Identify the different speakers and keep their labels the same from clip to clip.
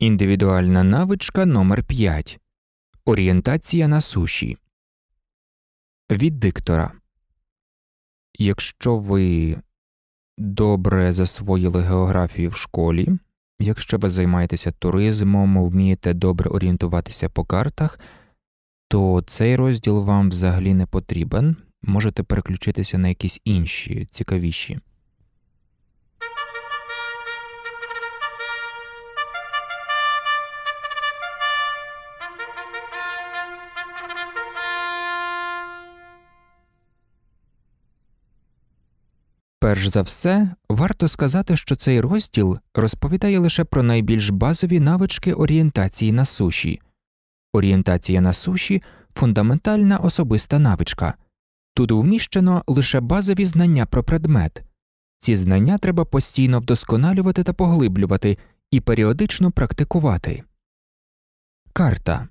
Speaker 1: Індивідуальна навичка номер 5 Орієнтація на суші. Від диктора. Якщо ви добре засвоїли географію в школі, якщо ви займаєтеся туризмом, вмієте добре орієнтуватися по картах, то цей розділ вам взагалі не потрібен. Можете переключитися на якісь інші цікавіші. Перш за все, варто сказати, що цей розділ розповідає лише про найбільш базові навички орієнтації на суші. Орієнтація на суші фундаментальна особиста навичка. Тут вміщено лише базові знання про предмет. Ці знання треба постійно вдосконалювати та поглиблювати і періодично практикувати. Карта.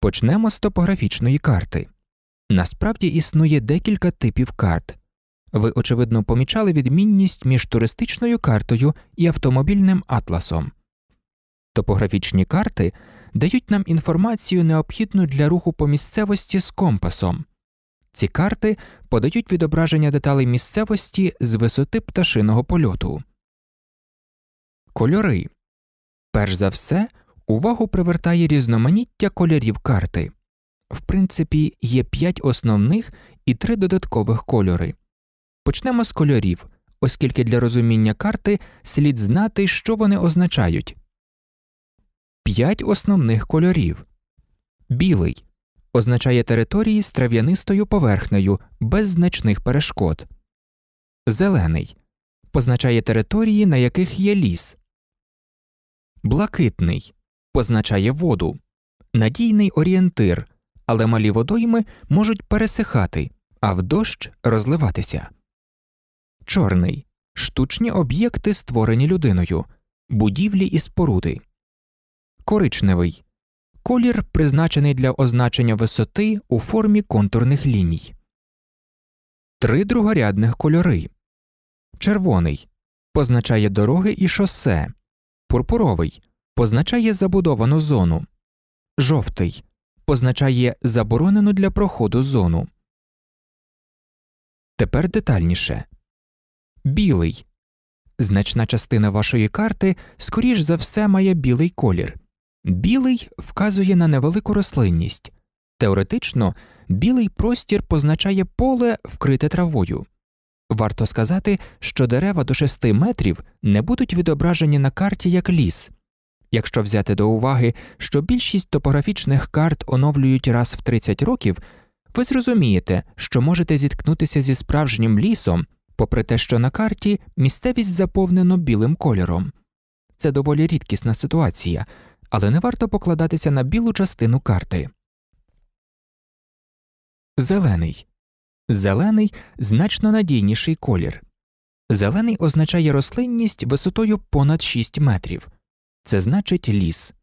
Speaker 1: Почнемо з топографічної карти. Насправді існує декілька типів карт. Ви, очевидно, помічали відмінність між туристичною картою і автомобільним атласом. Топографічні карти дають нам інформацію необхідну для руху по місцевості з компасом. Ці карти подають відображення деталей місцевості з висоти пташиного польоту. Кольори. Перш за все, увагу привертає різноманіття кольорів карти. В принципі, є п'ять основних і три додаткових кольори. Почнемо з кольорів, оскільки для розуміння карти слід знати, що вони означають. П'ять основних кольорів білий означає території з трав'янистою поверхнею без значних перешкод. Зелений позначає території, на яких є ліс. Блакитний позначає воду. Надійний орієнтир, але малі водойми можуть пересихати, а в дощ розливатися чорний штучні об'єкти, створені людиною, будівлі і споруди, коричневий колір, призначений для означення висоти у формі контурних ліній, три другорядних кольори червоний позначає дороги і шосе, пурпуровий позначає забудовану зону, жовтий позначає заборонену для проходу зону. Тепер детальніше білий. Значна частина вашої карти, скоріш за все, має білий колір. Білий вказує на невелику рослинність. Теоретично, білий простір позначає поле, вкрите травою. Варто сказати, що дерева до 6 метрів не будуть відображені на карті як ліс. Якщо взяти до уваги, що більшість топографічних карт оновлюють раз в 30 років, ви зрозумієте, що можете зіткнутися зі справжнім лісом, попри те, що на карті місцевість заповнено білим кольором. Це доволі рідкісна ситуація, але не варто покладатися на білу частину карти. Зелений. Зелений значно надійніший колір. Зелений означає рослинність висотою понад 6 метрів. Це значить ліс.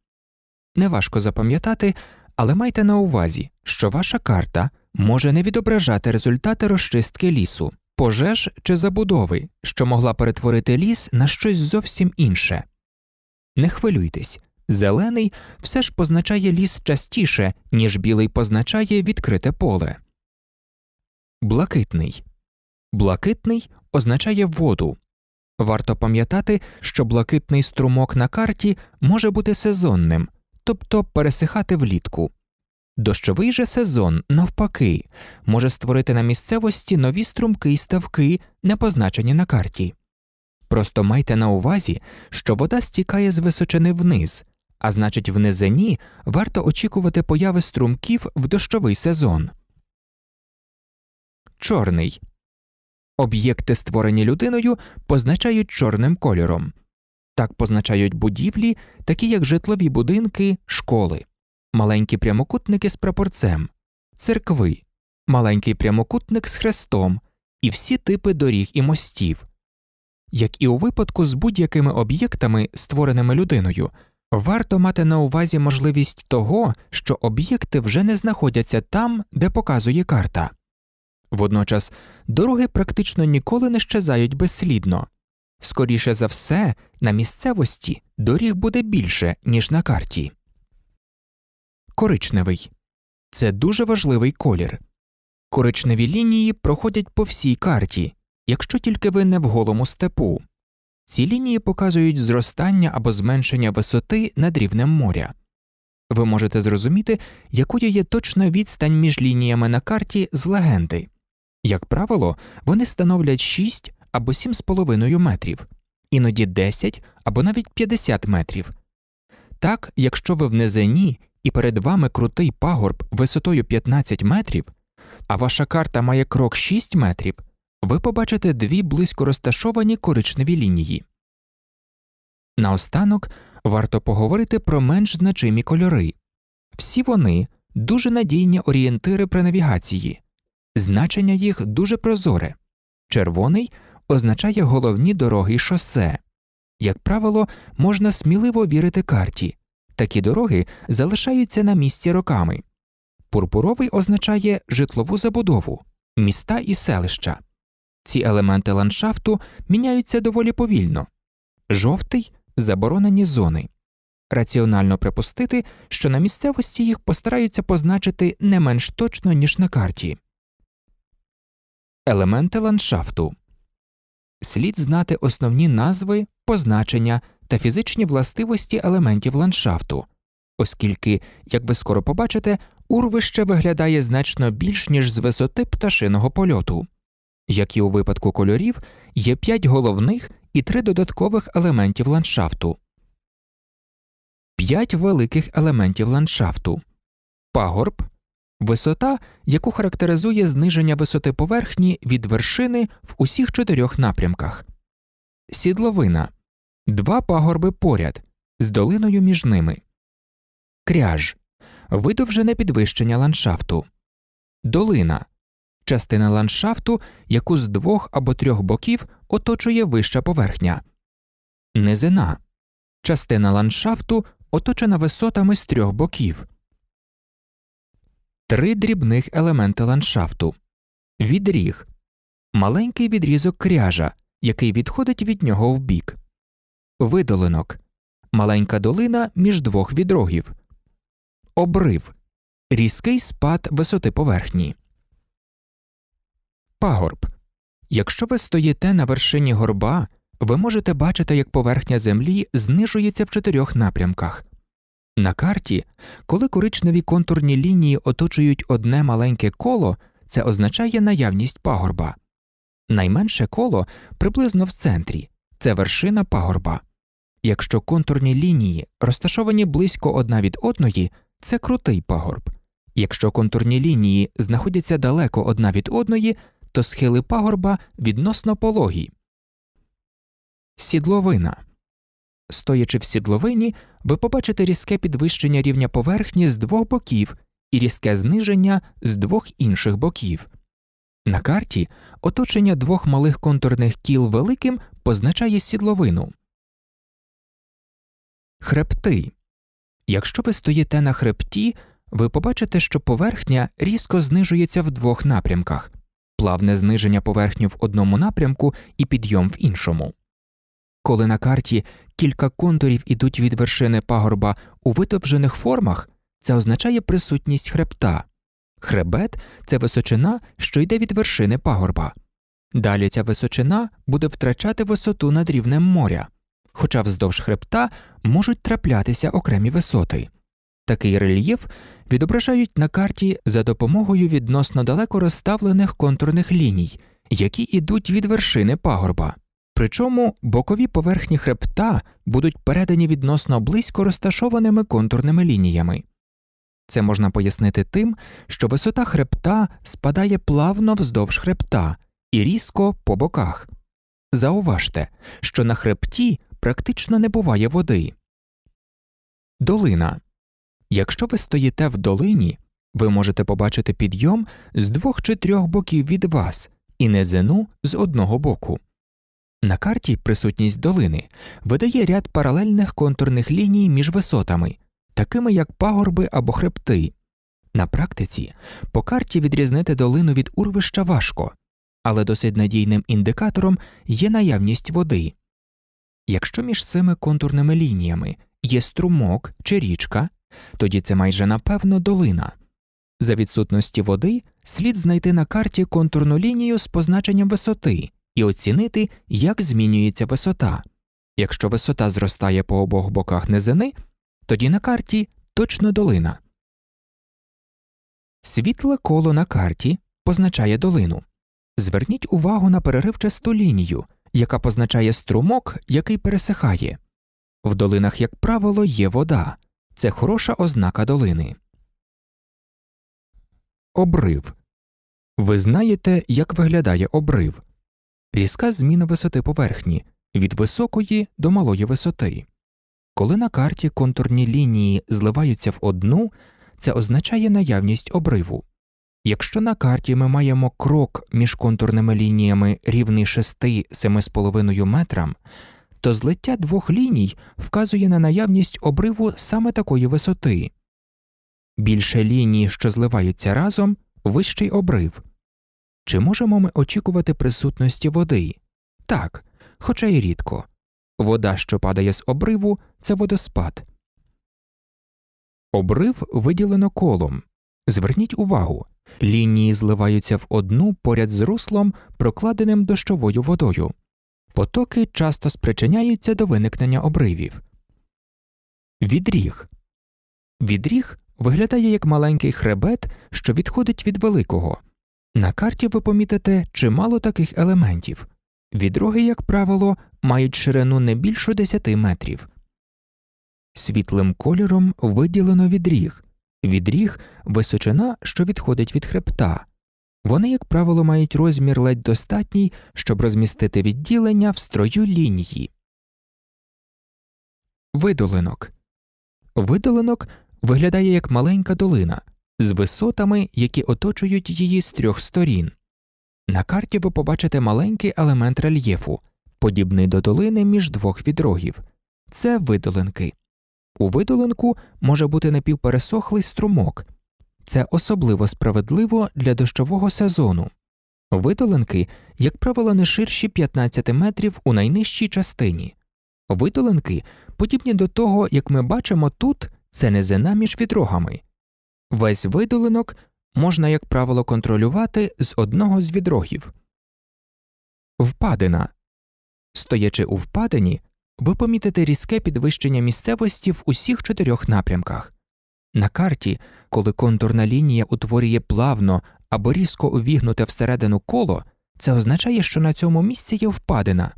Speaker 1: Неважко запам'ятати, але майте на увазі, що ваша карта може не відображати результати розчистки лісу пожеж чи забудови, що могла перетворити ліс на щось зовсім інше. Не хвилюйтесь, зелений все ж позначає ліс частіше, ніж білий позначає відкрите поле. Блакитний блакитний означає воду. Варто пам'ятати, що блакитний струмок на карті може бути сезонним, тобто пересихати влітку. Дощовий же сезон, навпаки, може створити на місцевості нові струмки і ставки, не позначені на карті. Просто майте на увазі, що вода стікає з височини вниз, а значить, в низині варто очікувати появи струмків в дощовий сезон. Чорний об'єкти, створені людиною, позначають чорним кольором. Так позначають будівлі, такі як житлові будинки, школи маленькі прямокутники з прапорцем, церкви, маленький прямокутник з хрестом і всі типи доріг і мостів. Як і у випадку з будь-якими об'єктами, створеними людиною, варто мати на увазі можливість того, що об'єкти вже не знаходяться там, де показує карта. Водночас дороги практично ніколи не щезають безслідно. Скоріше за все, на місцевості доріг буде більше, ніж на карті коричневий. Це дуже важливий колір. Коричневі лінії проходять по всій карті, якщо тільки ви не в голому степу. Ці лінії показують зростання або зменшення висоти над рівнем моря. Ви можете зрозуміти, якою є точна відстань між лініями на карті з легенди. Як правило, вони становлять 6 або 7,5 метрів, іноді 10 або навіть 50 метрів. Так, якщо ви в низині і перед вами крутий пагорб висотою 15 метрів, а ваша карта має крок 6 метрів, ви побачите дві близько розташовані коричневі лінії. Наостанок варто поговорити про менш значимі кольори. Всі вони дуже надійні орієнтири при навігації, значення їх дуже прозоре. Червоний означає головні дороги й шосе. Як правило, можна сміливо вірити карті. Такі дороги залишаються на місці роками. Пурпуровий означає житлову забудову, міста і селища. Ці елементи ландшафту міняються доволі повільно, жовтий заборонені зони. Раціонально припустити, що на місцевості їх постараються позначити не менш точно, ніж на карті. Елементи ландшафту слід знати основні назви, позначення та фізичні властивості елементів ландшафту, оскільки, як ви скоро побачите, урвище виглядає значно більш ніж з висоти пташиного польоту. Як і у випадку кольорів, є п'ять головних і три додаткових елементів ландшафту, п'ять великих елементів ландшафту пагорб, висота, яку характеризує зниження висоти поверхні від вершини в усіх чотирьох напрямках, сідловина два пагорби поряд з долиною між ними, кряж видовжене підвищення ландшафту, долина частина ландшафту, яку з двох або трьох боків оточує вища поверхня, низина частина ландшафту оточена висотами з трьох боків. Три дрібних елементи ландшафту відріг, маленький відрізок кряжа, який відходить від нього вбік видолинок, маленька долина між двох відрогів, обрив, різкий спад висоти поверхні. Пагорб. Якщо ви стоїте на вершині горба, ви можете бачити, як поверхня землі знижується в чотирьох напрямках. На карті, коли коричневі контурні лінії оточують одне маленьке коло, це означає наявність пагорба. Найменше коло приблизно в центрі, це вершина пагорба. Якщо контурні лінії розташовані близько одна від одної, це крутий пагорб. Якщо контурні лінії знаходяться далеко одна від одної, то схили пагорба відносно пологі. Сідловина. Стоячи в сідловині, ви побачите різке підвищення рівня поверхні з двох боків і різке зниження з двох інших боків. На карті оточення двох малих контурних кіл великим позначає сідловину. Хребти. Якщо ви стоїте на хребті, ви побачите, що поверхня різко знижується в двох напрямках плавне зниження поверхні в одному напрямку і підйом в іншому. Коли на карті кілька контурів ідуть від вершини пагорба у витовжених формах, це означає присутність хребта. Хребет це височина, що йде від вершини пагорба. Далі ця височина буде втрачати висоту над рівнем моря, хоча вздовж хребта можуть траплятися окремі висоти. Такий рельєф відображають на карті за допомогою відносно далеко розставлених контурних ліній, які йдуть від вершини пагорба. Причому бокові поверхні хребта будуть передані відносно близько розташованими контурними лініями. Це можна пояснити тим, що висота хребта спадає плавно вздовж хребта, і різко по боках. Зауважте, що на хребті практично не буває води. Долина. Якщо ви стоїте в долині, ви можете побачити підйом з двох чи трьох боків від вас і низину з одного боку. На карті присутність долини видає ряд паралельних контурних ліній між висотами, такими як пагорби або хребти. На практиці по карті відрізнити долину від урвища важко, але досить надійним індикатором є наявність води. Якщо між цими контурними лініями є струмок чи річка, тоді це майже напевно долина. За відсутності води слід знайти на карті контурну лінію з позначенням висоти і оцінити, як змінюється висота. Якщо висота зростає по обох боках низини, тоді на карті точно долина. Світле коло на карті позначає долину. Зверніть увагу на переривчасту лінію, яка позначає струмок, який пересихає. В долинах, як правило, є вода це хороша ознака долини. Обрив. Ви знаєте, як виглядає обрив різка зміна висоти поверхні від високої до малої висоти. Коли на карті контурні лінії зливаються в одну, це означає наявність обриву. Якщо на карті ми маємо крок між контурними лініями рівний 6-7,5 метрам, то злиття двох ліній вказує на наявність обриву саме такої висоти. Більше ліній, що зливаються разом, вищий обрив. Чи можемо ми очікувати присутності води? Так, хоча й рідко. Вода, що падає з обриву, це водоспад. Обрив виділено колом. Зверніть увагу. Лінії зливаються в одну поряд з руслом, прокладеним дощовою водою. Потоки часто спричиняються до виникнення обривів. Відріг Відріг виглядає як маленький хребет, що відходить від великого. На карті ви помітите чимало таких елементів. Відроги, як правило, мають ширину не більше 10 метрів. Світлим кольором виділено відріг, від ріг височина, що відходить від хребта. Вони, як правило, мають розмір ледь достатній, щоб розмістити відділення в строю лінії. Видолинок Видолинок виглядає як маленька долина з висотами, які оточують її з трьох сторін. На карті ви побачите маленький елемент рельєфу, подібний до долини між двох відрогів це видолинки. У видолинку може бути напівпересохлий струмок, це особливо справедливо для дощового сезону. Видолинки, як правило, не ширші 15 метрів у найнижчій частині. Видолинки, подібні до того, як ми бачимо тут, це низина між відрогами. Весь видолинок можна, як правило, контролювати з одного з відрогів. Впадина. Стоячи у впадині, ви помітите різке підвищення місцевості в усіх чотирьох напрямках. На карті, коли контурна лінія утворює плавно або різко увігнуте всередину коло, це означає, що на цьому місці є впадина.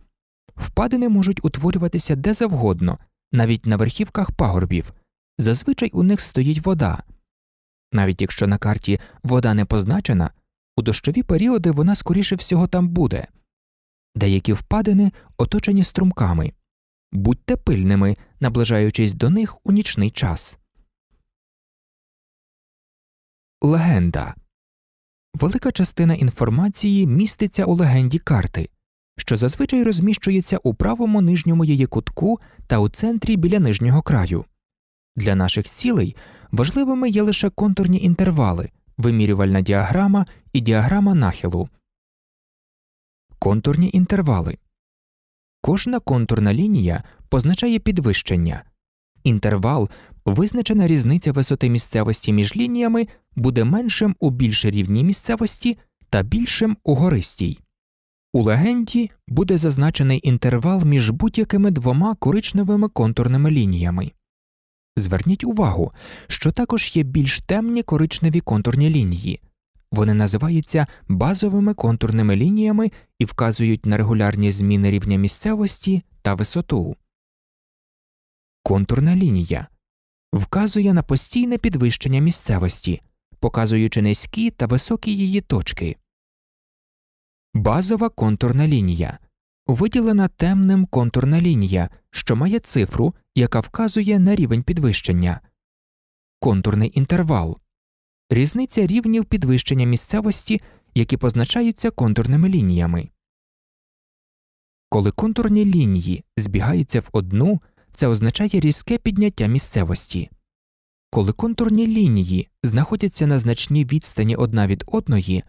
Speaker 1: Впадини можуть утворюватися де завгодно, навіть на верхівках пагорбів, зазвичай у них стоїть вода. Навіть якщо на карті вода не позначена, у дощові періоди вона скоріше всього там буде. Деякі впадини оточені струмками будьте пильними, наближаючись до них у нічний час. Легенда велика частина інформації міститься у легенді карти, що зазвичай розміщується у правому нижньому її кутку та у центрі біля нижнього краю. Для наших цілей важливими є лише контурні інтервали, вимірювальна діаграма і діаграма нахилу. Контурні інтервали Кожна контурна лінія позначає підвищення. Інтервал, визначена різниця висоти місцевості між лініями, буде меншим у більш рівній місцевості та більшим у гористій. У легенді буде зазначений інтервал між будь-якими двома коричневими контурними лініями. Зверніть увагу, що також є більш темні коричневі контурні лінії. Вони називаються базовими контурними лініями і вказують на регулярні зміни рівня місцевості та висоту. Контурна лінія вказує на постійне підвищення місцевості, показуючи низькі та високі її точки. Базова контурна лінія виділена темним контурна лінія, що має цифру, яка вказує на рівень підвищення, контурний інтервал різниця рівнів підвищення місцевості, які позначаються контурними лініями. Коли контурні лінії збігаються в одну, це означає різке підняття місцевості. Коли контурні лінії знаходяться на значній відстані одна від одної,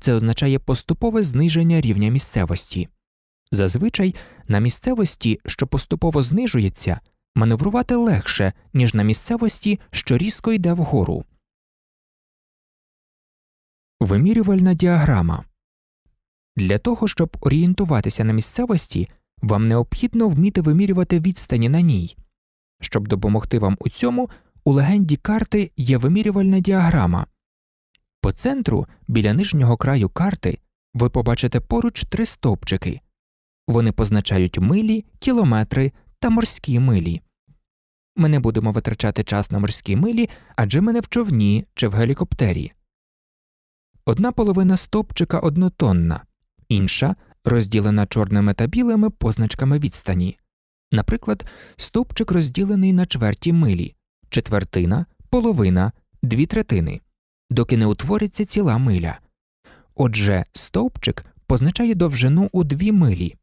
Speaker 1: це означає поступове зниження рівня місцевості. Зазвичай на місцевості, що поступово знижується, маневрувати легше, ніж на місцевості, що різко йде вгору. Вимірювальна діаграма для того, щоб орієнтуватися на місцевості, вам необхідно вміти вимірювати відстані на ній. Щоб допомогти вам у цьому, у легенді карти є вимірювальна діаграма. По центру біля нижнього краю карти ви побачите поруч три стовпчики вони позначають милі, кілометри та морські милі. Ми не будемо витрачати час на морські милі адже ми не в човні чи в гелікоптері одна половина стопчика однотонна, інша розділена чорними та білими позначками відстані. Наприклад, стовпчик розділений на чверті милі, четвертина, половина, дві третини, доки не утвориться ціла миля. Отже, стовпчик позначає довжину у дві милі.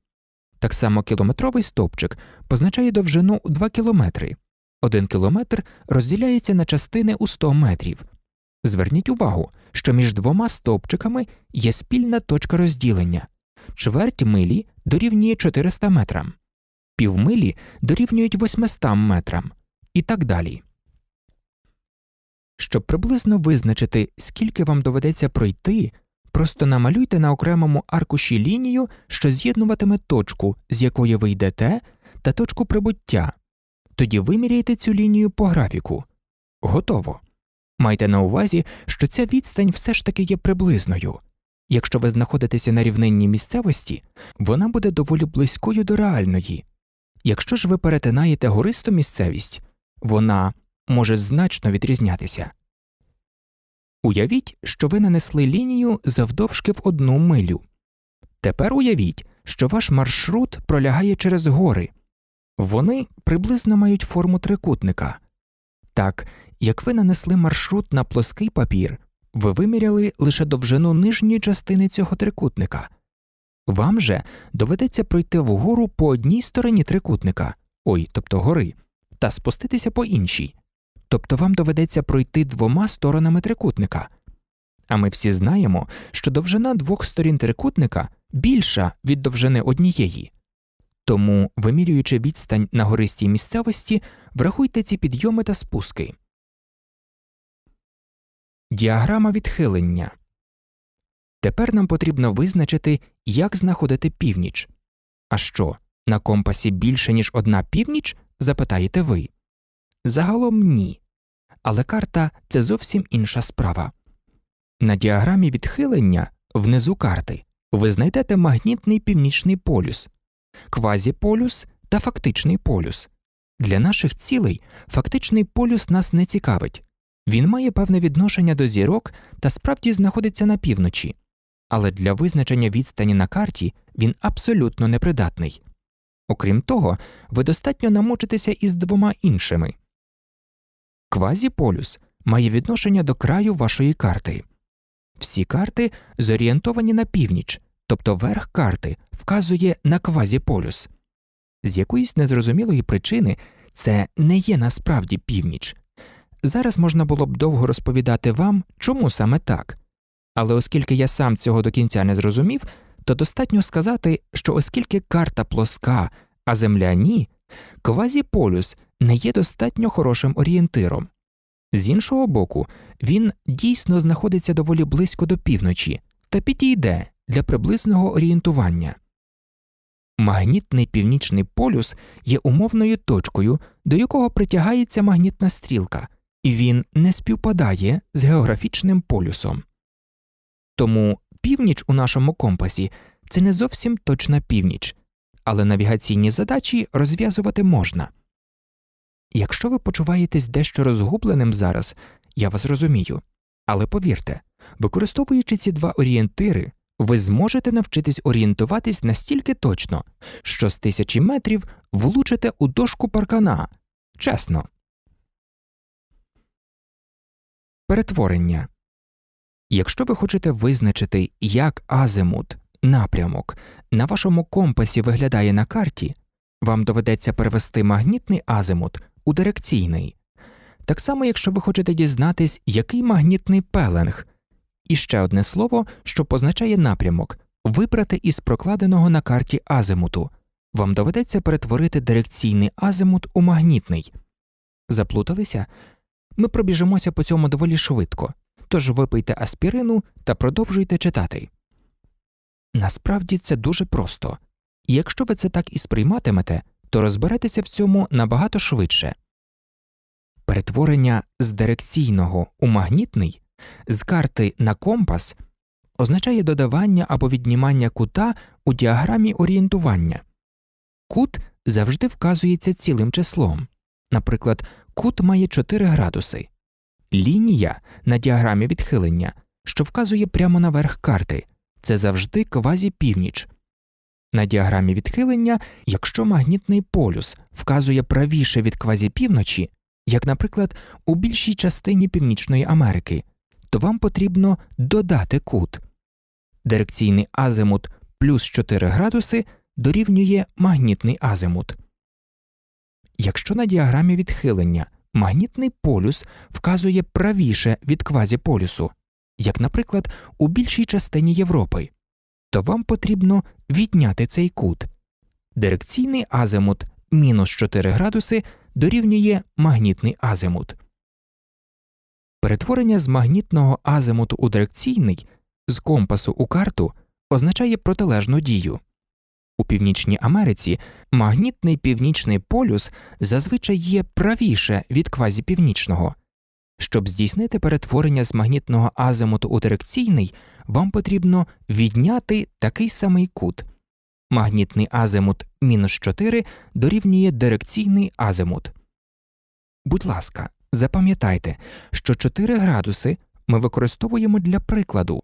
Speaker 1: Так само кілометровий стовпчик позначає довжину у два кілометри. Один кілометр розділяється на частини у сто метрів. Зверніть увагу, що між двома стовпчиками є спільна точка розділення, чверть милі дорівнює 400 метрам, півмилі дорівнюють 800 метрам і так далі. Щоб приблизно визначити, скільки вам доведеться пройти, просто намалюйте на окремому аркуші лінію, що з'єднуватиме точку, з якої ви йдете, та точку прибуття, тоді виміряйте цю лінію по графіку. Готово. Майте на увазі, що ця відстань все ж таки є приблизною. Якщо ви знаходитеся на рівнинній місцевості, вона буде доволі близькою до реальної. Якщо ж ви перетинаєте гористу місцевість, вона може значно відрізнятися. Уявіть, що ви нанесли лінію завдовжки в одну милю. Тепер уявіть, що ваш маршрут пролягає через гори, вони приблизно мають форму трикутника. Так, як ви нанесли маршрут на плоский папір, ви виміряли лише довжину нижньої частини цього трикутника. Вам же доведеться пройти вгору по одній стороні трикутника, ой, тобто гори, та спуститися по іншій. Тобто вам доведеться пройти двома сторонами трикутника. А ми всі знаємо, що довжина двох сторін трикутника більша від довжини однієї. Тому, вимірюючи відстань на гористій місцевості, врахуйте ці підйоми та спуски. Діаграма відхилення. Тепер нам потрібно визначити, як знаходити північ. А що, на компасі більше, ніж одна північ? запитаєте ви. Загалом ні. Але карта це зовсім інша справа. На діаграмі відхилення внизу карти ви знайдете магнітний північний полюс, квазіполюс та фактичний полюс. Для наших цілей фактичний полюс нас не цікавить. Він має певне відношення до зірок та справді знаходиться на півночі, але для визначення відстані на карті він абсолютно непридатний. Окрім того, ви достатньо намучитеся із двома іншими. Квазіполюс має відношення до краю вашої карти. Всі карти зорієнтовані на північ, тобто верх карти вказує на квазіполюс. З якоїсь незрозумілої причини це не є насправді північ, Зараз можна було б довго розповідати вам, чому саме так. Але оскільки я сам цього до кінця не зрозумів, то достатньо сказати, що оскільки карта плоска, а земля ні, квазіполюс не є достатньо хорошим орієнтиром. З іншого боку, він дійсно знаходиться доволі близько до півночі та підійде для приблизного орієнтування. Магнітний північний полюс є умовною точкою, до якого притягається магнітна стрілка і він не співпадає з географічним полюсом. Тому північ у нашому компасі це не зовсім точна північ, але навігаційні задачі розв'язувати можна. Якщо ви почуваєтесь дещо розгубленим зараз, я вас розумію, але повірте, використовуючи ці два орієнтири, ви зможете навчитись орієнтуватись настільки точно, що з тисячі метрів влучите у дошку паркана. Чесно. перетворення. Якщо ви хочете визначити, як азимут, напрямок на вашому компасі виглядає на карті, вам доведеться перевести магнітний азимут у дирекційний. Так само, якщо ви хочете дізнатись, який магнітний пеленг, і ще одне слово, що позначає напрямок вибрати із прокладеного на карті азимуту, вам доведеться перетворити дирекційний азимут у магнітний. Заплуталися? ми пробіжимося по цьому доволі швидко, тож випийте аспірину та продовжуйте читати. Насправді це дуже просто, якщо ви це так і сприйматимете, то розберетеся в цьому набагато швидше. Перетворення з дирекційного у магнітний з карти на компас означає додавання або віднімання кута у діаграмі орієнтування. Кут завжди вказується цілим числом. Наприклад, кут має 4 градуси, лінія на діаграмі відхилення, що вказує прямо наверх карти, це завжди квазі північ. На діаграмі відхилення, якщо магнітний полюс вказує правіше від квазі півночі, як, наприклад, у більшій частині Північної Америки, то вам потрібно додати кут. Дирекційний азимут плюс 4 градуси дорівнює магнітний азимут. Якщо на діаграмі відхилення магнітний полюс вказує правіше від квазіполюсу, як, наприклад, у більшій частині Європи, то вам потрібно відняти цей кут. Дирекційний азимут мінус 4 градуси дорівнює магнітний азимут. Перетворення з магнітного азимуту у дирекційний з компасу у карту означає протилежну дію. У Північній Америці магнітний північний полюс зазвичай є правіше від квазіпівнічного. Щоб здійснити перетворення з магнітного азимуту у дирекційний, вам потрібно відняти такий самий кут. Магнітний азимут мінус 4 дорівнює дирекційний азимут. Будь ласка, запам'ятайте, що 4 градуси ми використовуємо для прикладу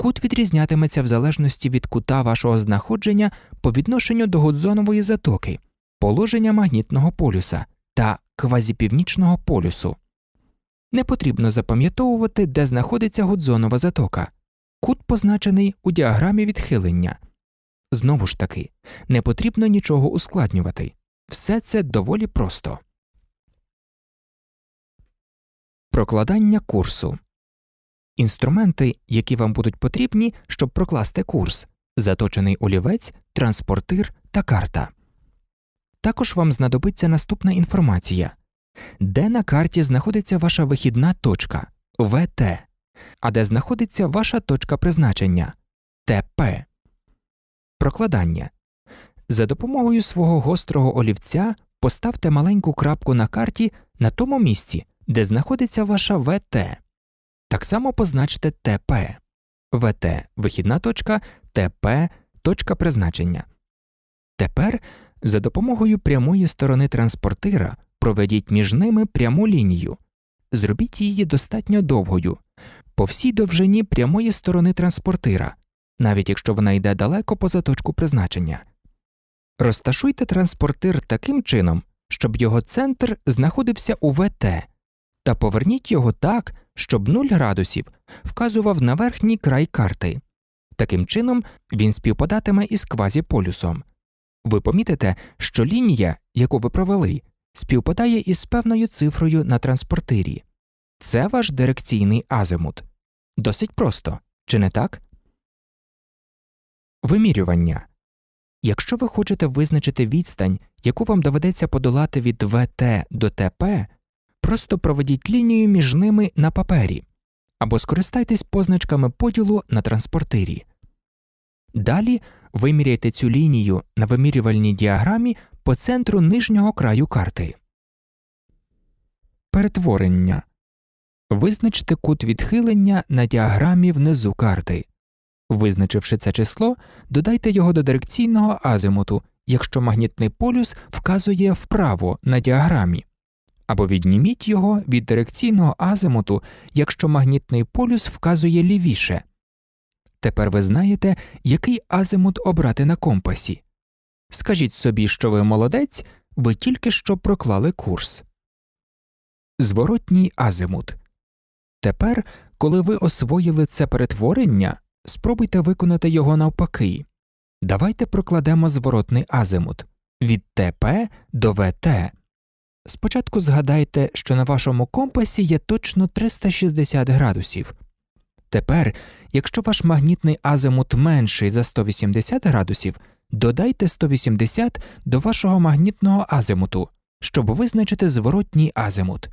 Speaker 1: кут відрізнятиметься в залежності від кута вашого знаходження по відношенню до гудзонової затоки, положення магнітного полюса та квазіпівнічного полюсу. Не потрібно запам'ятовувати, де знаходиться гудзонова затока, кут позначений у діаграмі відхилення. Знову ж таки, не потрібно нічого ускладнювати. Все це доволі просто. Прокладання курсу інструменти, які вам будуть потрібні, щоб прокласти курс, заточений олівець, транспортир та карта. Також вам знадобиться наступна інформація, де на карті знаходиться ваша вихідна точка ВТ, а де знаходиться ваша точка призначення ТП. Прокладання. За допомогою свого гострого олівця поставте маленьку крапку на карті на тому місці, де знаходиться ваша ВТ. Так само позначте ТП, ВТ вихідна точка, ТП точка призначення. Тепер за допомогою прямої сторони транспортира проведіть між ними пряму лінію. Зробіть її достатньо довгою, по всій довжині прямої сторони транспортира, навіть якщо вона йде далеко поза точку призначення. Розташуйте транспортир таким чином, щоб його центр знаходився у ВТ, та поверніть його так, щоб 0 градусів вказував на верхній край карти. Таким чином, він співпадатиме із квазіполюсом. Ви помітите, що лінія, яку ви провели, співпадає із певною цифрою на транспортирі. Це ваш дирекційний азимут. Досить просто, чи не так? Вимірювання. Якщо ви хочете визначити відстань, яку вам доведеться подолати від ВТ до ТП, просто проведіть лінію між ними на папері або скористайтесь позначками поділу на транспортирі. Далі виміряйте цю лінію на вимірювальній діаграмі по центру нижнього краю карти. Перетворення. Визначте кут відхилення на діаграмі внизу карти. Визначивши це число, додайте його до дирекційного азимуту, якщо магнітний полюс вказує вправо на діаграмі або відніміть його від дирекційного азимуту, якщо магнітний полюс вказує лівіше. Тепер ви знаєте, який азимут обрати на компасі. Скажіть собі, що ви молодець, ви тільки що проклали курс. Зворотній азимут. Тепер, коли ви освоїли це перетворення, спробуйте виконати його навпаки. Давайте прокладемо зворотний азимут від ТП до ВТ. Спочатку згадайте, що на вашому компасі є точно 360 градусів. Тепер, якщо ваш магнітний азимут менший за 180 градусів, додайте 180 до вашого магнітного азимуту, щоб визначити зворотній азимут.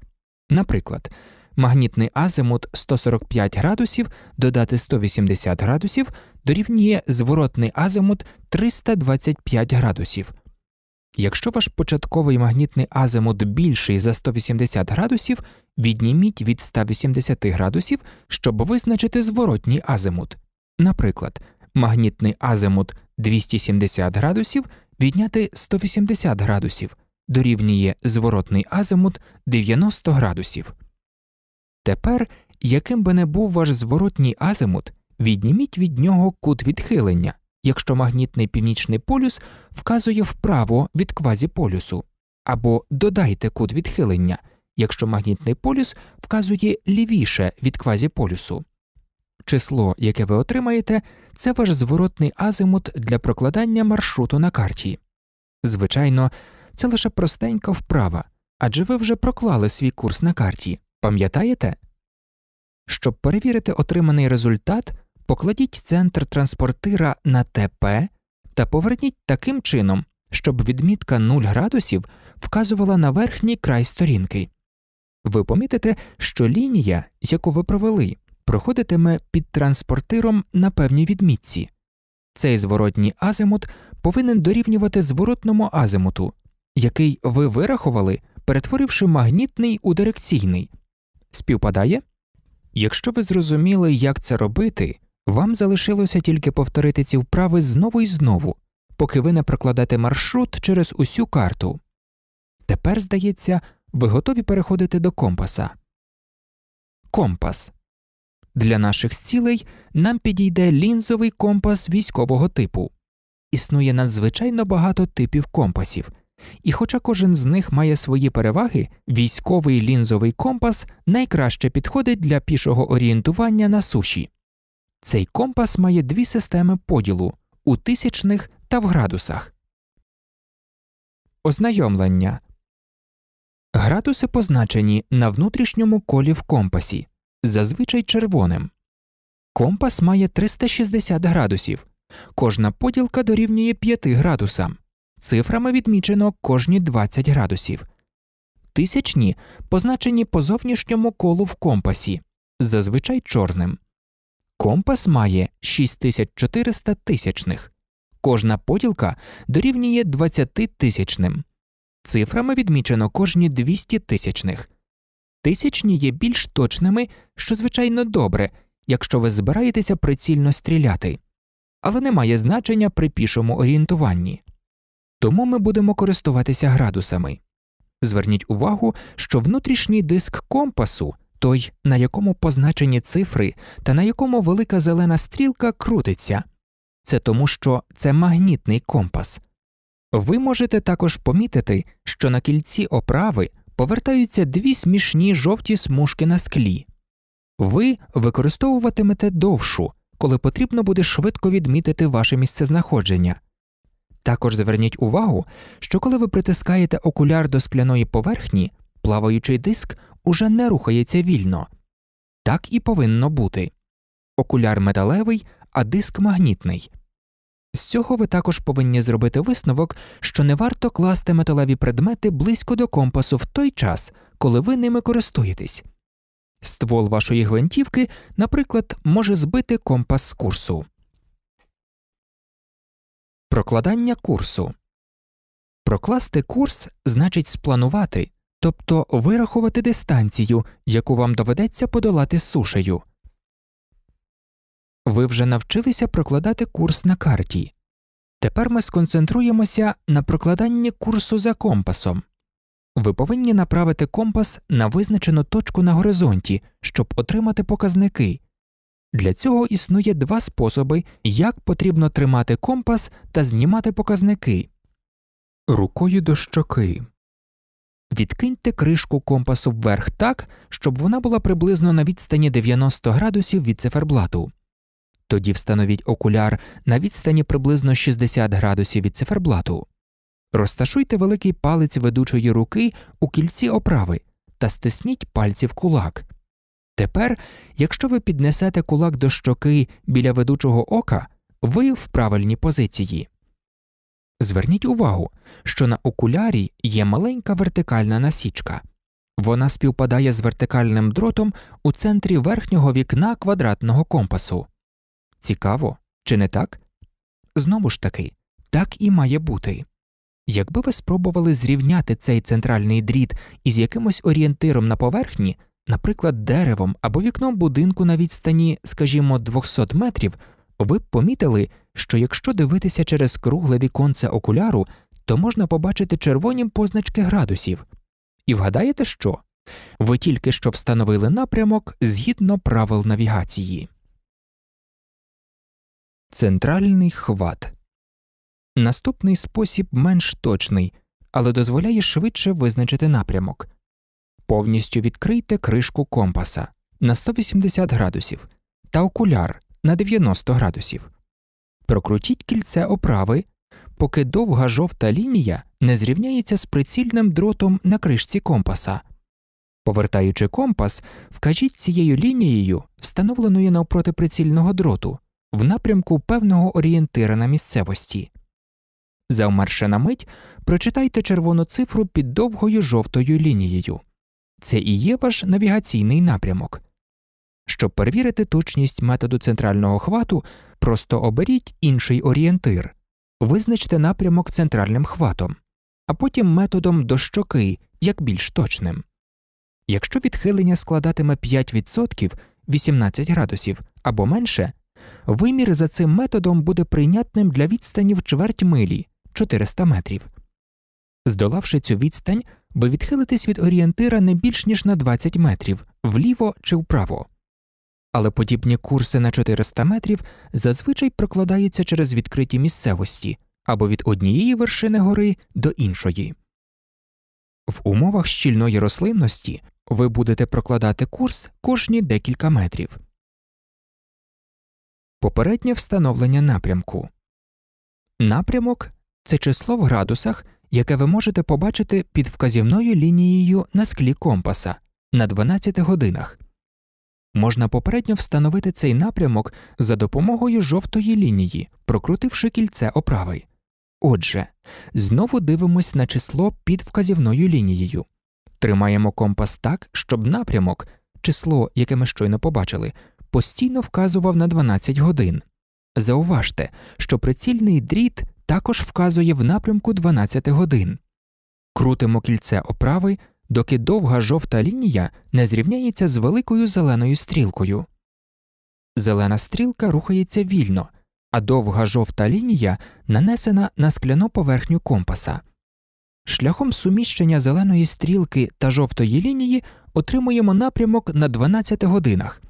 Speaker 1: Наприклад, магнітний азимут 145 градусів додати 180 градусів дорівнює зворотний азимут 325 градусів. Якщо ваш початковий магнітний азимут більший за 180 градусів, відніміть від 180 градусів, щоб визначити зворотній азимут. Наприклад, магнітний азимут 270 градусів відняти 180 градусів дорівнює зворотний азимут 90 градусів. Тепер, яким би не був ваш зворотній азимут, відніміть від нього кут відхилення якщо магнітний північний полюс вказує вправо від квазіполюсу, або додайте кут відхилення, якщо магнітний полюс вказує лівіше від квазіполюсу. Число, яке ви отримаєте, це ваш зворотний азимут для прокладання маршруту на карті. Звичайно, це лише простенька вправа, адже ви вже проклали свій курс на карті, пам'ятаєте? Щоб перевірити отриманий результат, покладіть центр транспортира на ТП та поверніть таким чином, щоб відмітка 0 градусів вказувала на верхній край сторінки. Ви помітите, що лінія, яку ви провели, проходитиме під транспортиром на певній відмітці. Цей зворотній азимут повинен дорівнювати зворотному азимуту, який ви вирахували, перетворивши магнітний у дирекційний. Співпадає? Якщо ви зрозуміли, як це робити, вам залишилося тільки повторити ці вправи знову і знову, поки ви не прокладете маршрут через усю карту. Тепер, здається, ви готові переходити до компаса. Компас. Для наших цілей нам підійде лінзовий компас військового типу. Існує надзвичайно багато типів компасів, і хоча кожен з них має свої переваги, військовий лінзовий компас найкраще підходить для пішого орієнтування на суші. Цей компас має дві системи поділу у тисячних та в градусах. Ознайомлення Градуси позначені на внутрішньому колі в компасі зазвичай червоним. Компас має 360 градусів. Кожна поділка дорівнює 5 градусам. Цифрами відмічено кожні 20 градусів. Тисячні позначені по зовнішньому колу в компасі зазвичай чорним. Компас має 6400 тисячних, кожна поділка дорівнює 20 тисячним. Цифрами відмічено кожні 200 тисячних. Тисячні є більш точними, що, звичайно, добре, якщо ви збираєтеся прицільно стріляти, але немає значення при пішому орієнтуванні. Тому ми будемо користуватися градусами. Зверніть увагу, що внутрішній диск компасу той, на якому позначені цифри та на якому велика зелена стрілка крутиться, це тому, що це магнітний компас. Ви можете також помітити, що на кільці оправи повертаються дві смішні жовті смужки на склі. Ви використовуватимете довшу, коли потрібно буде швидко відмітити ваше місце знаходження. Також зверніть увагу, що коли ви притискаєте окуляр до скляної поверхні, плаваючий диск уже не рухається вільно. Так і повинно бути. Окуляр металевий, а диск магнітний. З цього ви також повинні зробити висновок, що не варто класти металеві предмети близько до компасу в той час, коли ви ними користуєтесь. Ствол вашої гвинтівки, наприклад, може збити компас з курсу. Прокладання курсу прокласти курс значить спланувати, тобто вирахувати дистанцію, яку вам доведеться подолати сушею. Ви вже навчилися прокладати курс на карті. Тепер ми сконцентруємося на прокладанні курсу за компасом. Ви повинні направити компас на визначену точку на горизонті, щоб отримати показники. Для цього існує два способи, як потрібно тримати компас та знімати показники рукою до щоки. Відкиньте кришку компасу вверх так, щоб вона була приблизно на відстані 90 градусів від циферблату. Тоді встановіть окуляр на відстані приблизно 60 градусів від циферблату. Розташуйте великий палець ведучої руки у кільці оправи та стисніть пальці в кулак. Тепер, якщо ви піднесете кулак до щоки біля ведучого ока, ви в правильній позиції. Зверніть увагу, що на окулярі є маленька вертикальна насічка. Вона співпадає з вертикальним дротом у центрі верхнього вікна квадратного компасу. Цікаво, чи не так? Знову ж таки, так і має бути. Якби ви спробували зрівняти цей центральний дріт із якимось орієнтиром на поверхні, наприклад, деревом або вікном будинку на відстані, скажімо, 200 метрів, ви б помітили, що якщо дивитися через кругле віконце окуляру, то можна побачити червоні позначки градусів. І вгадаєте що? Ви тільки що встановили напрямок згідно правил навігації. Центральний хват наступний спосіб менш точний, але дозволяє швидше визначити напрямок. Повністю відкрийте кришку компаса на 180 градусів та окуляр на 90 градусів. Прокрутіть кільце оправи, поки довга жовта лінія не зрівняється з прицільним дротом на кришці компаса. Повертаючи компас, вкажіть цією лінією, встановленою навпроти прицільного дроту, в напрямку певного орієнтира на місцевості. Завмерши на мить, прочитайте червону цифру під довгою жовтою лінією. Це і є ваш навігаційний напрямок. Щоб перевірити точність методу центрального хвату, просто оберіть інший орієнтир, визначте напрямок центральним хватом, а потім методом до щоки, як більш точним. Якщо відхилення складатиме 5% 18 градусів або менше, вимір за цим методом буде прийнятним для відстані в чверть милі 400 метрів. Здолавши цю відстань, ви відхилитесь від орієнтира не більш ніж на 20 метрів вліво чи вправо але подібні курси на 400 метрів зазвичай прокладаються через відкриті місцевості або від однієї вершини гори до іншої. В умовах щільної рослинності ви будете прокладати курс кожні декілька метрів. Попереднє встановлення напрямку напрямок це число в градусах, яке ви можете побачити під вказівною лінією на склі компаса на 12 годинах. Можна попередньо встановити цей напрямок за допомогою жовтої лінії, прокрутивши кільце оправи. Отже, знову дивимось на число під вказівною лінією. Тримаємо компас так, щоб напрямок, число, яке ми щойно побачили, постійно вказував на 12 годин. Зауважте, що прицільний дріт також вказує в напрямку 12 годин. Крутимо кільце оправи доки довга жовта лінія не зрівняється з великою зеленою стрілкою. Зелена стрілка рухається вільно, а довга жовта лінія нанесена на скляну поверхню компаса. Шляхом суміщення зеленої стрілки та жовтої лінії отримуємо напрямок на 12 годинах,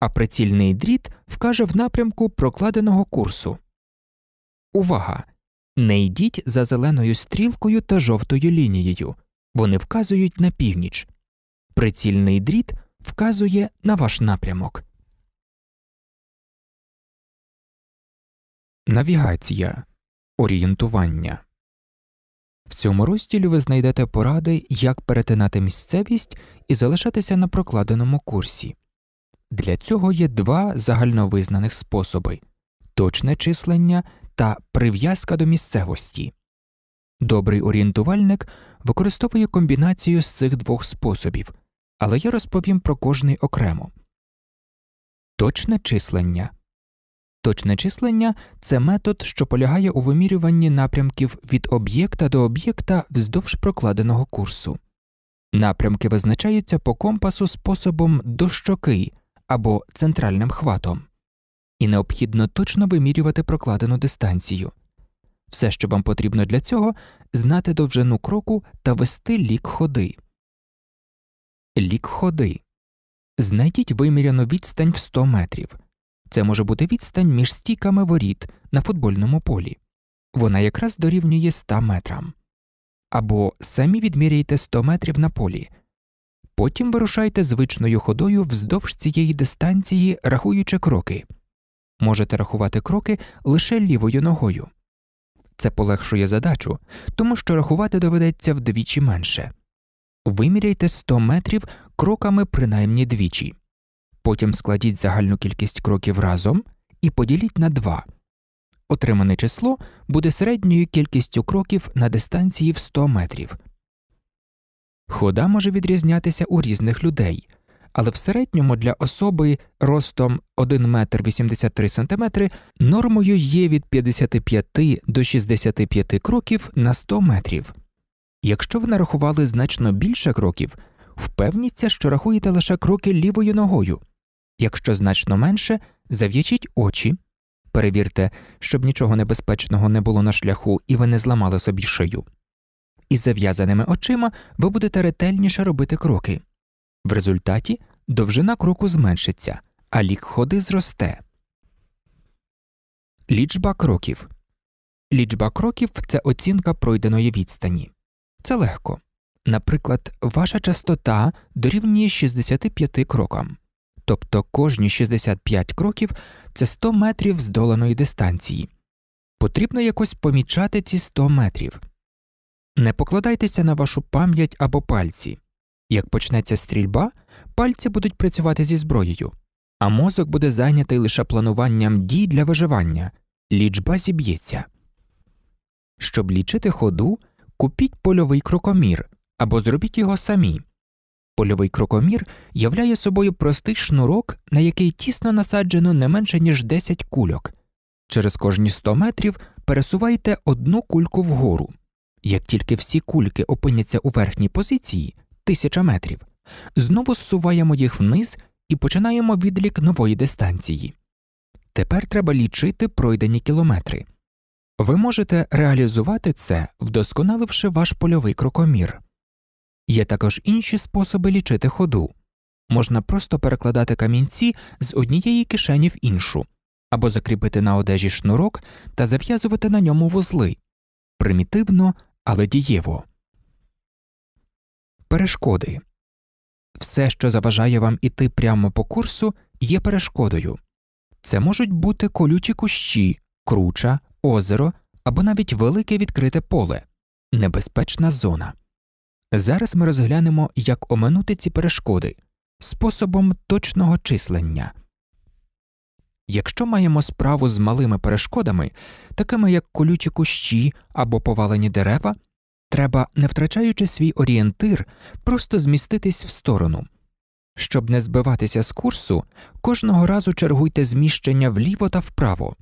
Speaker 1: а прицільний дріт вкаже в напрямку прокладеного курсу. Увага! Не йдіть за зеленою стрілкою та жовтою лінією вони вказують на північ, прицільний дріт вказує на ваш напрямок. Навігація орієнтування. В цьому розділі ви знайдете поради, як перетинати місцевість і залишатися на прокладеному курсі. Для цього є два загальновизнаних способи точне числення та прив'язка до місцевості. Добрий орієнтувальник використовує комбінацію з цих двох способів, але я розповім про кожний окремо. Точне числення. Точне числення це метод, що полягає у вимірюванні напрямків від об'єкта до об'єкта вздовж прокладеного курсу. Напрямки визначаються по компасу способом дощоки або центральним хватом, і необхідно точно вимірювати прокладену дистанцію. Все, що вам потрібно для цього, знати довжину кроку та вести лік ходи. Лік ходи. Знайдіть виміряну відстань в 100 метрів. Це може бути відстань між стійками воріт на футбольному полі. Вона якраз дорівнює 100 метрам. Або самі відміряйте 100 метрів на полі. Потім вирушайте звичною ходою вздовж цієї дистанції, рахуючи кроки. Можете рахувати кроки лише лівою ногою. Це полегшує задачу, тому що рахувати доведеться вдвічі менше. Виміряйте 100 метрів кроками принаймні двічі. Потім складіть загальну кількість кроків разом і поділіть на 2. Отримане число буде середньою кількістю кроків на дистанції в 100 метрів. Хода може відрізнятися у різних людей, але в середньому для особи ростом 1 метр 83 сантиметри нормою є від 55 до 65 кроків на 100 метрів. Якщо ви нарахували значно більше кроків, впевніться, що рахуєте лише кроки лівою ногою, якщо значно менше, зав'ячіть очі, перевірте, щоб нічого небезпечного не було на шляху і ви не зламали собі шию. Із зав'язаними очима ви будете ретельніше робити кроки. В результаті довжина кроку зменшиться, а лік ходи зросте. Лічба кроків. Лічба кроків це оцінка пройденої відстані. Це легко. Наприклад, ваша частота дорівнює 65 крокам. Тобто кожні 65 кроків це 100 метрів здоланої дистанції. Потрібно якось помічати ці 100 метрів. Не покладайтеся на вашу пам'ять або пальці. Як почнеться стрільба, пальці будуть працювати зі зброєю, а мозок буде зайнятий лише плануванням дій для виживання, лічба зіб'ється. Щоб лічити ходу, купіть польовий крокомір або зробіть його самі. Польовий крокомір являє собою простий шнурок, на який тісно насаджено не менше ніж 10 кульок. Через кожні 100 метрів пересувайте одну кульку вгору. Як тільки всі кульки опиняться у верхній позиції, тисяча метрів. Знову зсуваємо їх вниз і починаємо відлік нової дистанції. Тепер треба лічити пройдені кілометри. Ви можете реалізувати це, вдосконаливши ваш польовий крокомір. Є також інші способи лічити ходу можна просто перекладати камінці з однієї кишені в іншу, або закріпити на одежі шнурок та зав'язувати на ньому вузли примітивно, але дієво перешкоди. Все, що заважає вам іти прямо по курсу, є перешкодою. Це можуть бути колючі кущі, круча, озеро або навіть велике відкрите поле, небезпечна зона. Зараз ми розглянемо, як оминути ці перешкоди способом точного числення. Якщо маємо справу з малими перешкодами, такими як колючі кущі або повалені дерева, Треба, не втрачаючи свій орієнтир, просто зміститись в сторону. Щоб не збиватися з курсу, кожного разу чергуйте зміщення вліво та вправо,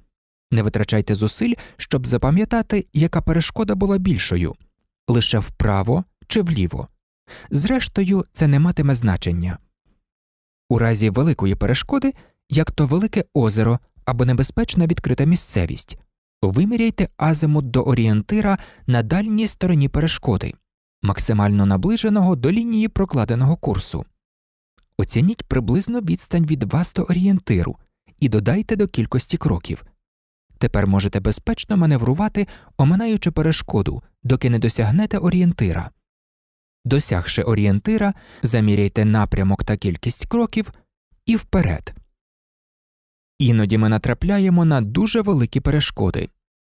Speaker 1: не витрачайте зусиль, щоб запам'ятати, яка перешкода була більшою лише вправо чи вліво. Зрештою, це не матиме значення. У разі великої перешкоди, як то велике озеро або небезпечна відкрита місцевість виміряйте азимут до орієнтира на дальній стороні перешкоди, максимально наближеного до лінії прокладеного курсу. Оцініть приблизно відстань від вас до орієнтиру і додайте до кількості кроків. Тепер можете безпечно маневрувати, оминаючи перешкоду, доки не досягнете орієнтира. Досягши орієнтира, заміряйте напрямок та кількість кроків і вперед. Іноді ми натрапляємо на дуже великі перешкоди,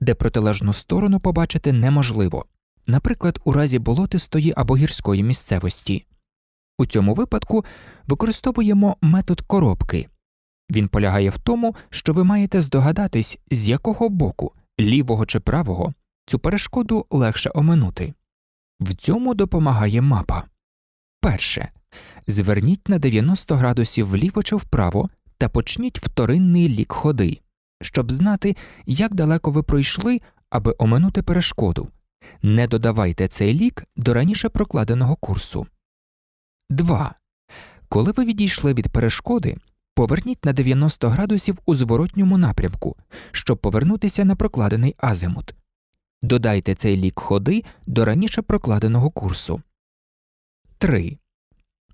Speaker 1: де протилежну сторону побачити неможливо, наприклад, у разі болотистої або гірської місцевості. У цьому випадку використовуємо метод коробки. Він полягає в тому, що ви маєте здогадатись, з якого боку, лівого чи правого, цю перешкоду легше оминути. В цьому допомагає мапа. Перше. Зверніть на 90 градусів вліво чи вправо та почніть вторинний лік ходи щоб знати, як далеко ви пройшли, аби оминути перешкоду. Не додавайте цей лік до раніше прокладеного курсу. 2. Коли ви відійшли від перешкоди, поверніть на 90 градусів у зворотньому напрямку, щоб повернутися на прокладений азимут. Додайте цей лік ходи до раніше прокладеного курсу. 3.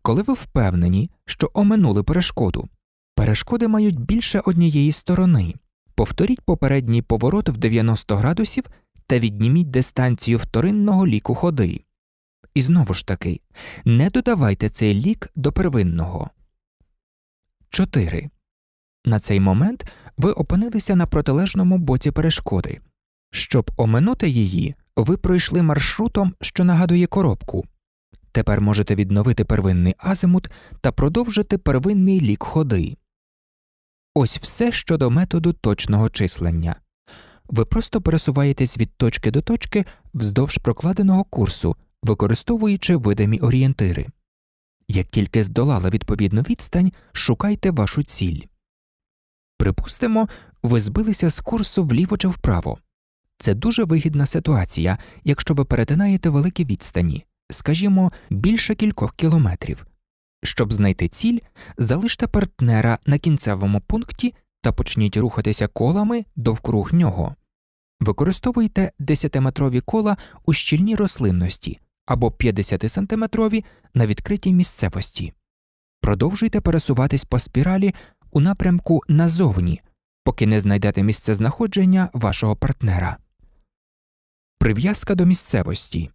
Speaker 1: Коли ви впевнені, що оминули перешкоду, перешкоди мають більше однієї сторони. Повторіть попередній поворот в 90 градусів та відніміть дистанцію вторинного ліку ходи. І знову ж таки, не додавайте цей лік до первинного. 4. На цей момент ви опинилися на протилежному боці перешкоди. Щоб оминути її, ви пройшли маршрутом, що нагадує коробку. Тепер можете відновити первинний азимут та продовжити первинний лік ходи. Ось все щодо методу точного числення. Ви просто пересуваєтесь від точки до точки вздовж прокладеного курсу, використовуючи видимі орієнтири. Як тільки здолала відповідну відстань, шукайте вашу ціль. Припустимо, ви збилися з курсу вліво чи вправо. Це дуже вигідна ситуація, якщо ви перетинаєте великі відстані, скажімо, більше кількох кілометрів, щоб знайти ціль, залиште партнера на кінцевому пункті та почніть рухатися колами довкруг нього. Використовуйте 10-метрові кола у щільній рослинності або 50-сантиметрові на відкритій місцевості. Продовжуйте пересуватись по спіралі у напрямку назовні, поки не знайдете місце знаходження вашого партнера. Прив'язка до місцевості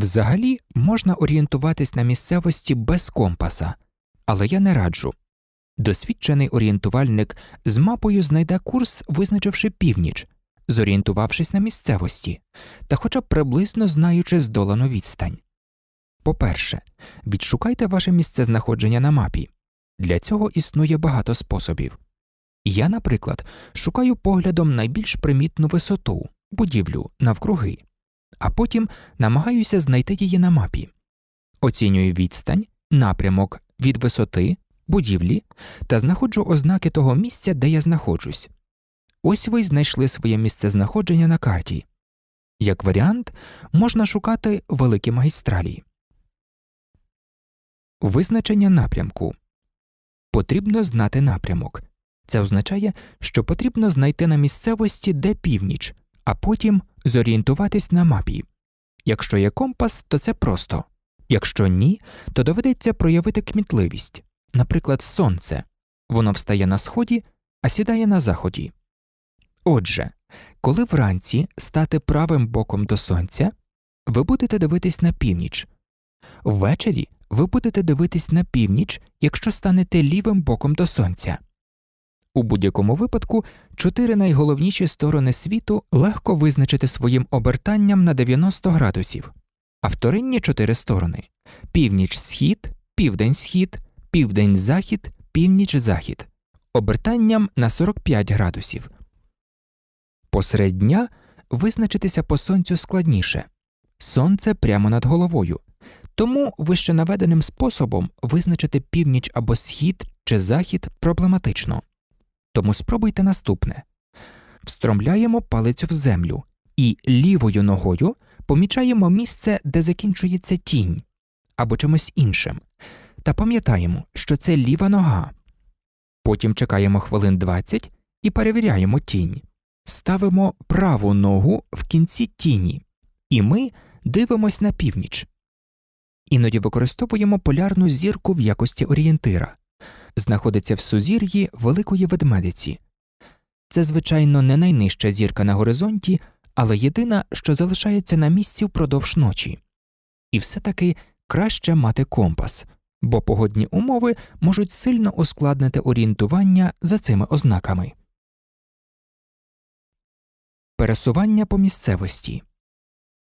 Speaker 1: Взагалі можна орієнтуватись на місцевості без компаса, але я не раджу. Досвідчений орієнтувальник з мапою знайде курс, визначивши північ, зорієнтувавшись на місцевості та хоча б приблизно знаючи здолану відстань. По перше, відшукайте ваше місце знаходження на мапі. Для цього існує багато способів. Я, наприклад, шукаю поглядом найбільш примітну висоту, будівлю навкруги а потім намагаюся знайти її на мапі, оцінюю відстань, напрямок від висоти, будівлі та знаходжу ознаки того місця, де я знаходжусь. Ось ви знайшли своє місце знаходження на карті. Як варіант, можна шукати великі магістралі. Визначення напрямку потрібно знати напрямок. Це означає, що потрібно знайти на місцевості де північ, а потім зорієнтуватись на мапі. Якщо є компас, то це просто, якщо ні, то доведеться проявити кмітливість, наприклад, сонце воно встає на сході, а сідає на заході. Отже, коли вранці стати правим боком до сонця, ви будете дивитись на північ, ввечері ви будете дивитись на північ, якщо станете лівим боком до сонця. У будь-якому випадку чотири найголовніші сторони світу легко визначити своїм обертанням на 90 градусів, а вторинні чотири сторони північ схід, південь схід, південь захід, північ захід, обертанням на 45 градусів. Посеред дня визначитися по сонцю складніше сонце прямо над головою. Тому вище наведеним способом визначити північ або схід чи захід проблематично тому спробуйте наступне встромляємо палицю в землю і лівою ногою помічаємо місце, де закінчується тінь або чимось іншим, та пам'ятаємо, що це ліва нога. Потім чекаємо хвилин 20 і перевіряємо тінь, ставимо праву ногу в кінці тіні, і ми дивимось на північ. Іноді використовуємо полярну зірку в якості орієнтира знаходиться в сузір'ї Великої ведмедиці. Це, звичайно, не найнижча зірка на горизонті, але єдина, що залишається на місці впродовж ночі. І все таки краще мати компас, бо погодні умови можуть сильно ускладнити орієнтування за цими ознаками. Пересування по місцевості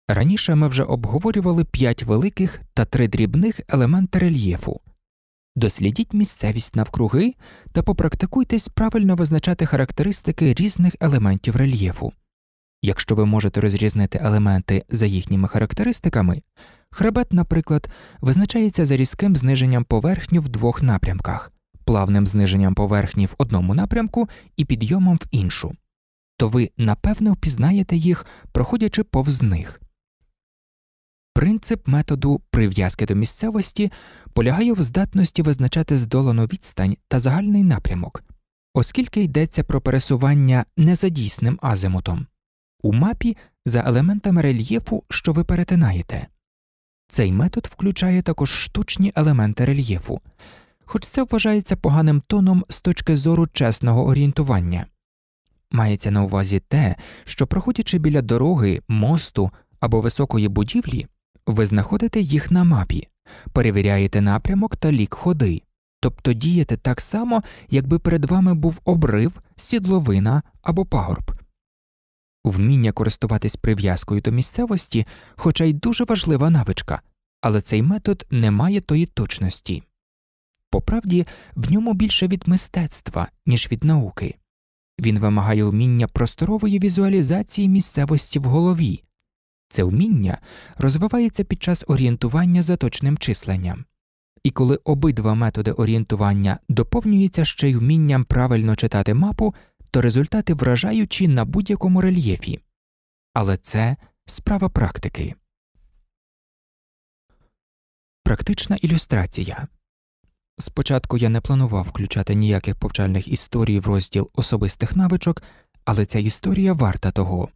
Speaker 1: раніше ми вже обговорювали п'ять великих та три дрібних елементи рельєфу. Дослідіть місцевість навкруги та попрактикуйтесь правильно визначати характеристики різних елементів рельєфу. Якщо ви можете розрізнити елементи за їхніми характеристиками, хребет, наприклад, визначається за різким зниженням поверхні в двох напрямках, плавним зниженням поверхні в одному напрямку і підйомом в іншу, то ви напевне впізнаєте їх, проходячи повз них. Принцип методу прив'язки до місцевості полягає в здатності визначати здолану відстань та загальний напрямок, оскільки йдеться про пересування не за дійсним азимутом у мапі за елементами рельєфу, що ви перетинаєте. Цей метод включає також штучні елементи рельєфу, хоч це вважається поганим тоном з точки зору чесного орієнтування. Мається на увазі те, що, проходячи біля дороги, мосту або високої будівлі, ви знаходите їх на мапі, перевіряєте напрямок та лік ходи, тобто дієте так само, якби перед вами був обрив, сідловина або пагорб. Вміння користуватись прив'язкою до місцевості, хоча й дуже важлива навичка, але цей метод не має тої точності. по правді в ньому більше від мистецтва, ніж від науки. Він вимагає вміння просторової візуалізації місцевості в голові, це вміння розвивається під час орієнтування заточним численням. І коли обидва методи орієнтування доповнюються ще й вмінням правильно читати мапу, то результати вражаючі на будь-якому рельєфі. Але це справа практики. Практична ілюстрація. Спочатку я не планував включати ніяких повчальних історій в розділ особистих навичок, але ця історія варта того.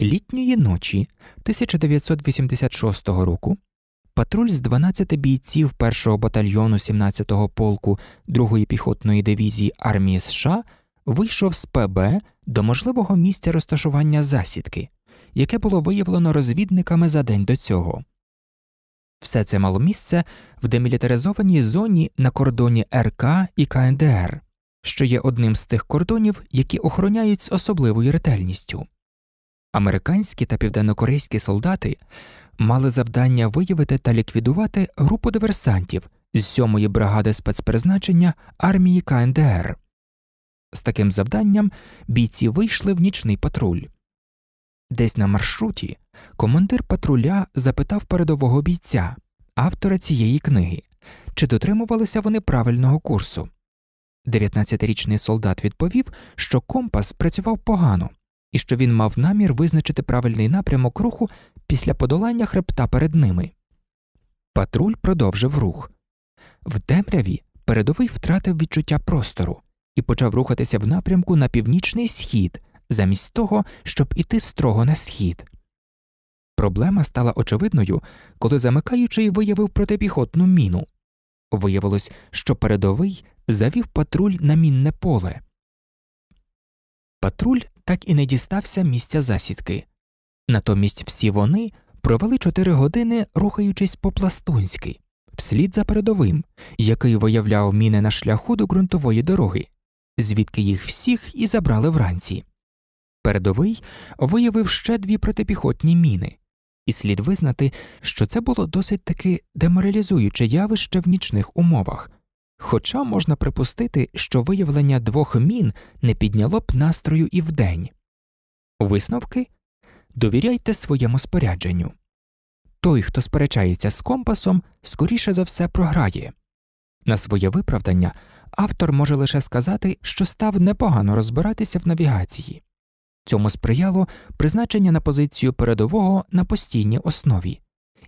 Speaker 1: Літньої ночі 1986 року патруль з 12 бійців 1-го батальйону 17-го полку 2-ї піхотної дивізії армії США вийшов з ПБ до можливого місця розташування засідки, яке було виявлено розвідниками за день до цього. Все це мало місце в демілітаризованій зоні на кордоні РК і КНДР, що є одним з тих кордонів, які охороняють з особливою ретельністю. Американські та південнокорейські солдати мали завдання виявити та ліквідувати групу диверсантів з 7-ї бригади спецпризначення армії КНДР. З таким завданням бійці вийшли в нічний патруль. Десь на маршруті командир патруля запитав передового бійця, автора цієї книги, чи дотримувалися вони правильного курсу. 19-річний солдат відповів, що компас працював погано і що він мав намір визначити правильний напрямок руху після подолання хребта перед ними. Патруль продовжив рух. В темряві передовий втратив відчуття простору і почав рухатися в напрямку на північний схід, замість того, щоб іти строго на схід. Проблема стала очевидною, коли замикаючий виявив протипіхотну міну. Виявилось, що передовий завів патруль на мінне поле. Патруль так і не дістався місця засідки. Натомість всі вони провели чотири години, рухаючись по пластунськи, вслід за передовим, який виявляв міни на шляху до ґрунтової дороги, звідки їх всіх і забрали вранці. Передовий виявив ще дві протипіхотні міни, і слід визнати, що це було досить таки деморалізуюче явище в нічних умовах, Хоча можна припустити, що виявлення двох мін не підняло б настрою і вдень. Висновки довіряйте своєму спорядженню. Той, хто сперечається з компасом, скоріше за все програє. На своє виправдання автор може лише сказати, що став непогано розбиратися в навігації. Цьому сприяло призначення на позицію передового на постійній основі,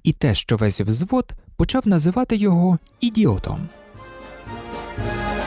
Speaker 1: і те, що весь взвод почав називати його ідіотом. Thank you.